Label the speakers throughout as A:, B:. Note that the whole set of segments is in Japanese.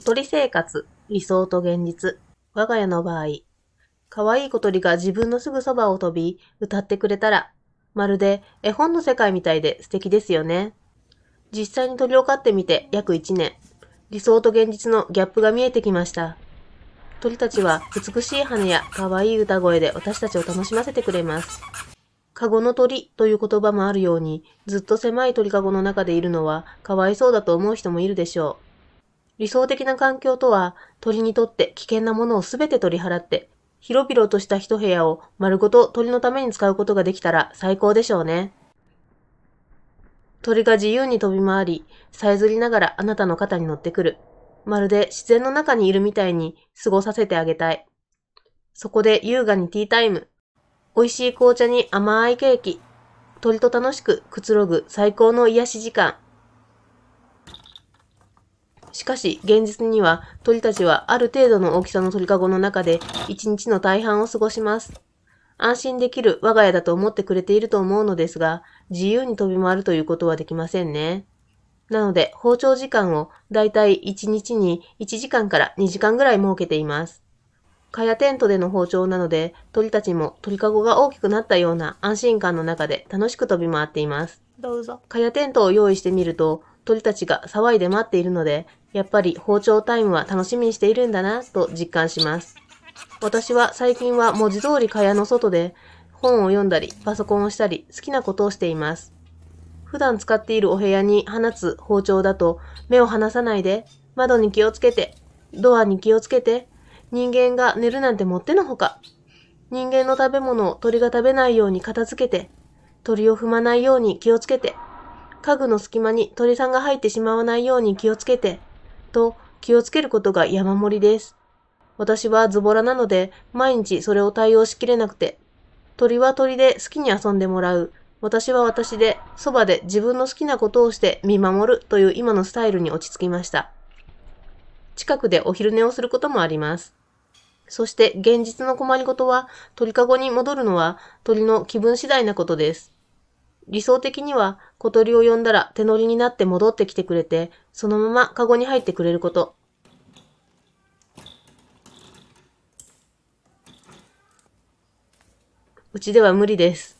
A: 小鳥生活、理想と現実。我が家の場合、可愛い小鳥が自分のすぐそばを飛び、歌ってくれたら、まるで絵本の世界みたいで素敵ですよね。実際に鳥を飼ってみて約1年、理想と現実のギャップが見えてきました。鳥たちは美しい羽や可愛い歌声で私たちを楽しませてくれます。カゴの鳥という言葉もあるように、ずっと狭い鳥かごの中でいるのはかわいそうだと思う人もいるでしょう。理想的な環境とは、鳥にとって危険なものをすべて取り払って、広々とした一部屋を丸ごと鳥のために使うことができたら最高でしょうね。鳥が自由に飛び回り、さえずりながらあなたの肩に乗ってくる。まるで自然の中にいるみたいに過ごさせてあげたい。そこで優雅にティータイム。美味しい紅茶に甘いケーキ。鳥と楽しくくつろぐ最高の癒し時間。しかし、現実には鳥たちはある程度の大きさの鳥かごの中で一日の大半を過ごします。安心できる我が家だと思ってくれていると思うのですが、自由に飛び回るということはできませんね。なので、包丁時間をだいたい1日に1時間から2時間ぐらい設けています。かやテントでの包丁なので、鳥たちも鳥かごが大きくなったような安心感の中で楽しく飛び回っています。どうぞ。かやテントを用意してみると、鳥たちが騒いで待っているので、やっぱり包丁タイムは楽しみにしているんだなと実感します。私は最近は文字通り蚊帳の外で本を読んだりパソコンをしたり好きなことをしています。普段使っているお部屋に放つ包丁だと目を離さないで窓に気をつけてドアに気をつけて人間が寝るなんてもってのほか人間の食べ物を鳥が食べないように片付けて鳥を踏まないように気をつけて家具の隙間に鳥さんが入ってしまわないように気をつけてと気をつけることが山盛りです。私はズボラなので毎日それを対応しきれなくて、鳥は鳥で好きに遊んでもらう、私は私でそばで自分の好きなことをして見守るという今のスタイルに落ち着きました。近くでお昼寝をすることもあります。そして現実の困りごとは鳥かごに戻るのは鳥の気分次第なことです。理想的には小鳥を呼んだら手乗りになって戻ってきてくれて、そのままカゴに入ってくれること。うちでは無理です。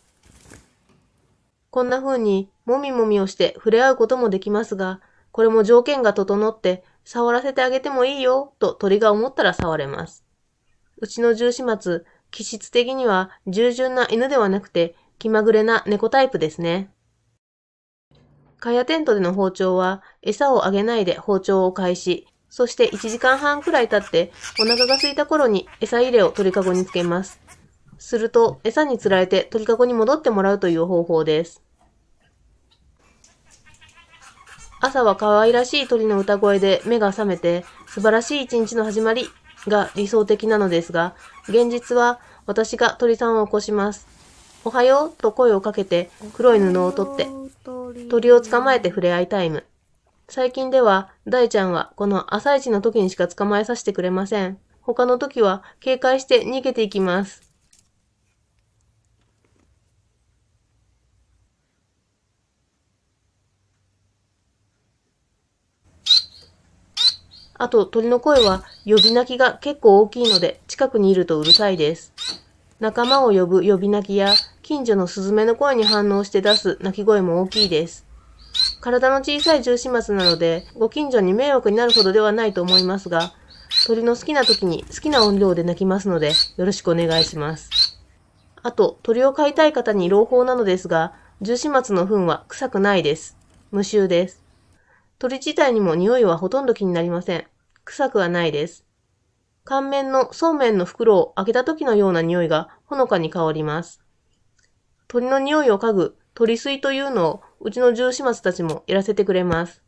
A: こんな風にもみもみをして触れ合うこともできますが、これも条件が整って、触らせてあげてもいいよ、と鳥が思ったら触れます。うちの獣始末、気質的には従順な犬ではなくて、気まぐれな猫タイプですね。カヤテントでの包丁は餌をあげないで包丁を開始、そして1時間半くらい経ってお腹が空いた頃に餌入れを鳥かごにつけます。すると餌につられて鳥かごに戻ってもらうという方法です。朝は可愛らしい鳥の歌声で目が覚めて素晴らしい一日の始まりが理想的なのですが、現実は私が鳥さんを起こします。おはようと声をかけて黒い布を取って、鳥を捕まえて触れ合いタイム。最近では、大ちゃんはこの朝一の時にしか捕まえさせてくれません。他の時は警戒して逃げていきます。あと鳥の声は呼び鳴きが結構大きいので近くにいるとうるさいです。仲間を呼ぶ呼び鳴きや近所のスズメの声に反応して出す鳴き声も大きいです。体の小さい重始末なので、ご近所に迷惑になるほどではないと思いますが、鳥の好きな時に好きな音量で鳴きますので、よろしくお願いします。あと、鳥を飼いたい方に朗報なのですが、重始末の糞は臭くないです。無臭です。鳥自体にも匂いはほとんど気になりません。臭くはないです。乾麺のそうめんの袋を開けた時のような匂いがほのかに香ります。鳥の匂いを嗅ぐ鳥吸いというのをうちの獣始末たちもやらせてくれます。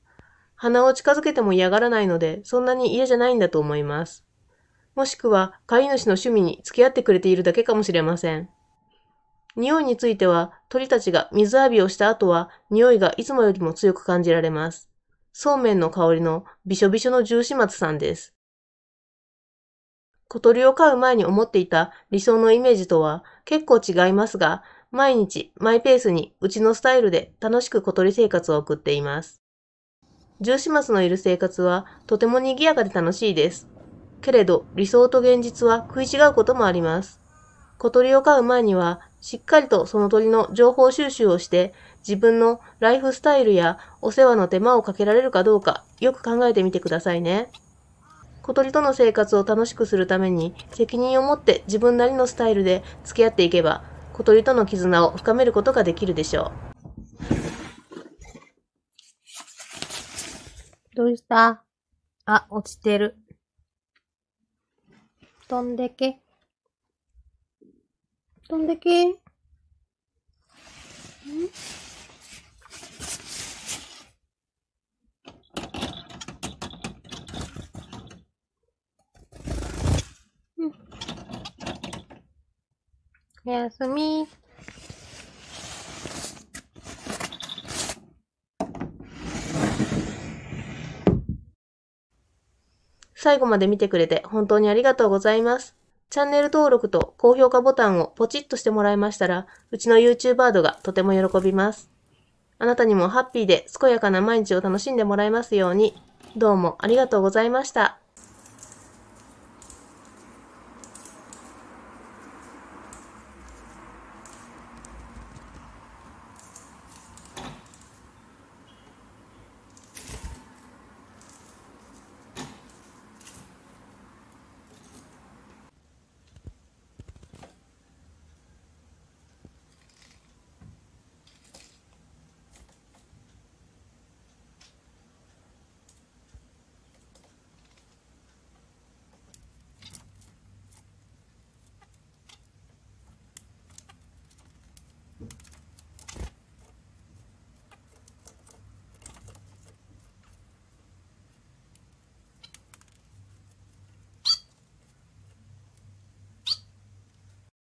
A: 鼻を近づけても嫌がらないので、そんなに嫌じゃないんだと思います。もしくは、飼い主の趣味に付き合ってくれているだけかもしれません。匂いについては、鳥たちが水浴びをした後は、匂いがいつもよりも強く感じられます。そうめんの香りのびしょびしょの獣始末さんです。小鳥を飼う前に思っていた理想のイメージとは結構違いますが、毎日マイペースにうちのスタイルで楽しく小鳥生活を送っています。十始末のいる生活はとても賑やかで楽しいです。けれど理想と現実は食い違うこともあります。小鳥を飼う前にはしっかりとその鳥の情報収集をして自分のライフスタイルやお世話の手間をかけられるかどうかよく考えてみてくださいね。小鳥との生活を楽しくするために責任を持って自分なりのスタイルで付き合っていけば小鳥との絆を深めることができるでしょう。どうしたあ、落ちてる。飛んでけ。飛んでけ。んおやすみ。最後まで見てくれて本当にありがとうございます。チャンネル登録と高評価ボタンをポチッとしてもらいましたら、うちの YouTuber ドがとても喜びます。あなたにもハッピーで健やかな毎日を楽しんでもらえますように、どうもありがとうございました。